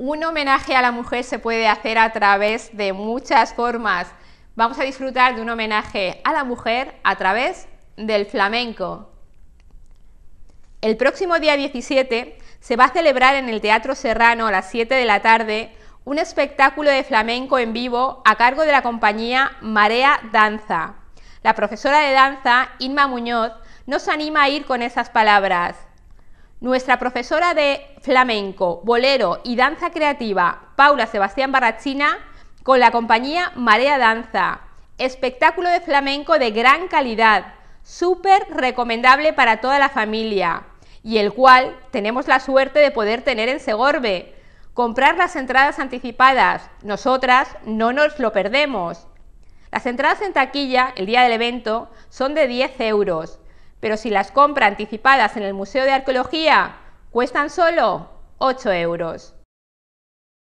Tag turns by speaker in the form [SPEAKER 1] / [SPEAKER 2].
[SPEAKER 1] Un homenaje a la mujer se puede hacer a través de muchas formas. Vamos a disfrutar de un homenaje a la mujer a través del flamenco. El próximo día 17 se va a celebrar en el Teatro Serrano a las 7 de la tarde un espectáculo de flamenco en vivo a cargo de la compañía Marea Danza. La profesora de danza, Inma Muñoz, nos anima a ir con esas palabras. Nuestra profesora de flamenco, bolero y danza creativa, Paula Sebastián Barrachina, con la compañía Marea Danza. Espectáculo de flamenco de gran calidad, súper recomendable para toda la familia y el cual tenemos la suerte de poder tener en Segorbe. Comprar las entradas anticipadas, nosotras no nos lo perdemos. Las entradas en taquilla el día del evento son de 10 euros pero si las compra anticipadas en el Museo de Arqueología, cuestan solo 8 euros.